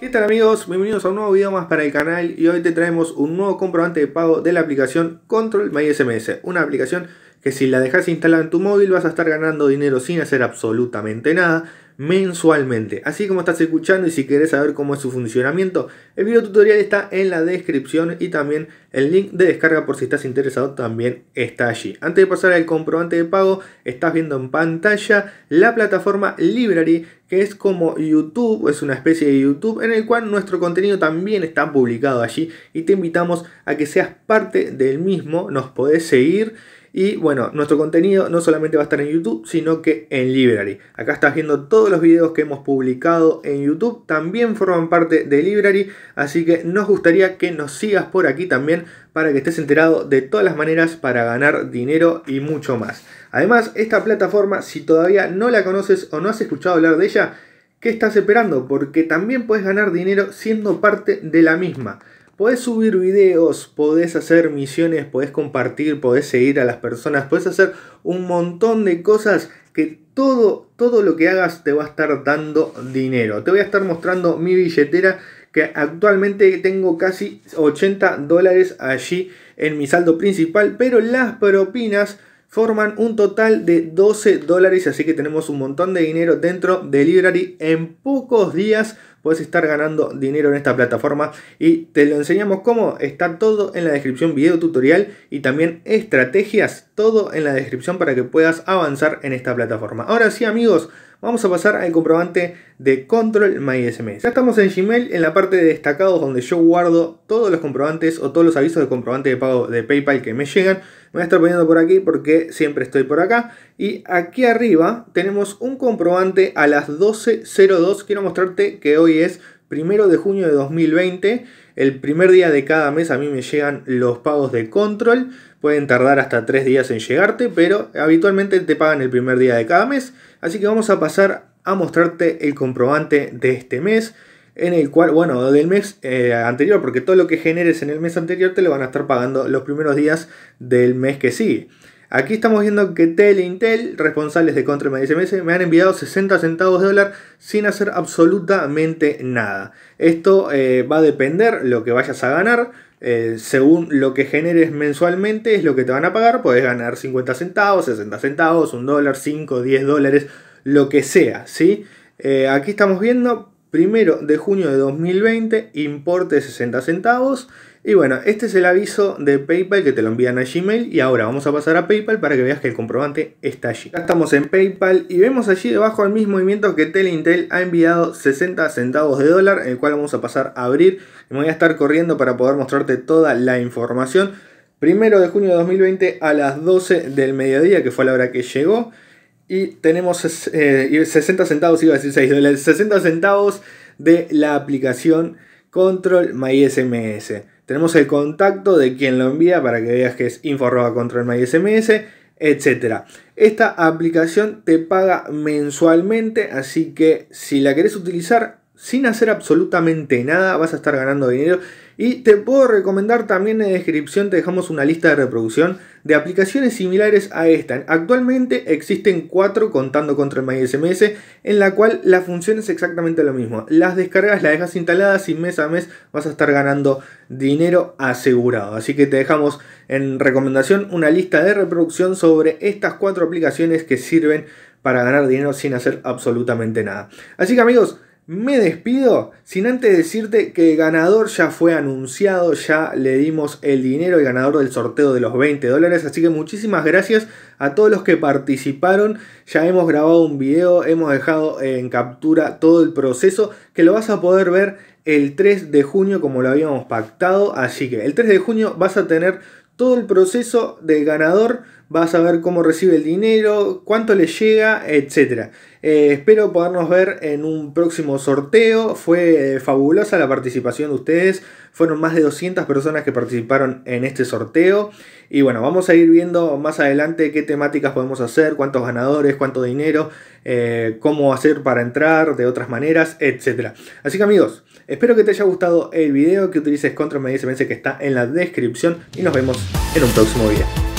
¿Qué tal amigos? Bienvenidos a un nuevo video más para el canal y hoy te traemos un nuevo comprobante de pago de la aplicación Control My SMS, una aplicación que si la dejas instalada en tu móvil vas a estar ganando dinero sin hacer absolutamente nada mensualmente. Así como estás escuchando y si querés saber cómo es su funcionamiento, el video tutorial está en la descripción y también el link de descarga por si estás interesado también está allí. Antes de pasar al comprobante de pago, estás viendo en pantalla la plataforma Library que es como YouTube, es una especie de YouTube en el cual nuestro contenido también está publicado allí y te invitamos a que seas parte del mismo, nos podés seguir y bueno, nuestro contenido no solamente va a estar en YouTube, sino que en Library. Acá estás viendo todos los videos que hemos publicado en YouTube, también forman parte de Library, así que nos gustaría que nos sigas por aquí también para que estés enterado de todas las maneras para ganar dinero y mucho más. Además, esta plataforma, si todavía no la conoces o no has escuchado hablar de ella, ¿qué estás esperando? Porque también puedes ganar dinero siendo parte de la misma. Podés subir videos, podés hacer misiones, podés compartir, podés seguir a las personas, podés hacer un montón de cosas que todo, todo lo que hagas te va a estar dando dinero. Te voy a estar mostrando mi billetera que actualmente tengo casi 80 dólares allí en mi saldo principal, pero las propinas forman un total de 12 dólares, así que tenemos un montón de dinero dentro de Library. En pocos días puedes estar ganando dinero en esta plataforma y te lo enseñamos cómo. Está todo en la descripción, video tutorial y también estrategias, todo en la descripción para que puedas avanzar en esta plataforma. Ahora sí amigos, vamos a pasar al comprobante de Control My Ya estamos en Gmail en la parte de destacados donde yo guardo todos los comprobantes o todos los avisos de comprobante de pago de PayPal que me llegan. Me voy a estar poniendo por aquí porque siempre estoy por acá. Y aquí arriba tenemos un comprobante a las 12.02. Quiero mostrarte que hoy es primero de junio de 2020. El primer día de cada mes a mí me llegan los pagos de Control pueden tardar hasta 3 días en llegarte, pero habitualmente te pagan el primer día de cada mes. Así que vamos a pasar a mostrarte el comprobante de este mes, en el cual, bueno, del mes eh, anterior, porque todo lo que generes en el mes anterior te lo van a estar pagando los primeros días del mes que sigue. Aquí estamos viendo que Tel Intel, responsables de Contra me han enviado 60 centavos de dólar sin hacer absolutamente nada. Esto eh, va a depender lo que vayas a ganar. Eh, según lo que generes mensualmente es lo que te van a pagar, podés ganar 50 centavos, 60 centavos, 1 dólar, 5, 10 dólares, lo que sea, eh, aquí estamos viendo, primero de junio de 2020, importe 60 centavos y bueno, este es el aviso de PayPal que te lo envían a Gmail y ahora vamos a pasar a PayPal para que veas que el comprobante está allí. Ya estamos en PayPal y vemos allí debajo el mismo movimiento que Telintel ha enviado 60 centavos de dólar, el cual vamos a pasar a abrir. Me voy a estar corriendo para poder mostrarte toda la información. Primero de junio de 2020 a las 12 del mediodía, que fue la hora que llegó. Y tenemos 60 eh, centavos, iba a decir 6 dólares, 60 centavos de la aplicación Control My SMS. Tenemos el contacto de quien lo envía para que veas que es info.controlmysms, SMS, etc. Esta aplicación te paga mensualmente, así que si la querés utilizar, sin hacer absolutamente nada vas a estar ganando dinero. Y te puedo recomendar también en la descripción, te dejamos una lista de reproducción de aplicaciones similares a esta. Actualmente existen cuatro contando contra el MySMS, en la cual la función es exactamente lo mismo. Las descargas, las dejas instaladas y mes a mes vas a estar ganando dinero asegurado. Así que te dejamos en recomendación una lista de reproducción sobre estas cuatro aplicaciones que sirven para ganar dinero sin hacer absolutamente nada. Así que amigos, me despido sin antes decirte que el ganador ya fue anunciado, ya le dimos el dinero, el ganador del sorteo de los 20 dólares. Así que muchísimas gracias a todos los que participaron. Ya hemos grabado un video, hemos dejado en captura todo el proceso que lo vas a poder ver el 3 de junio como lo habíamos pactado. Así que el 3 de junio vas a tener todo el proceso del ganador, vas a ver cómo recibe el dinero, cuánto le llega, etcétera. Eh, espero podernos ver en un próximo sorteo. Fue eh, fabulosa la participación de ustedes. Fueron más de 200 personas que participaron en este sorteo. Y bueno, vamos a ir viendo más adelante qué temáticas podemos hacer, cuántos ganadores, cuánto dinero, eh, cómo hacer para entrar de otras maneras, etc. Así que amigos, espero que te haya gustado el video, que utilices contra Media que está en la descripción y nos vemos en un próximo video.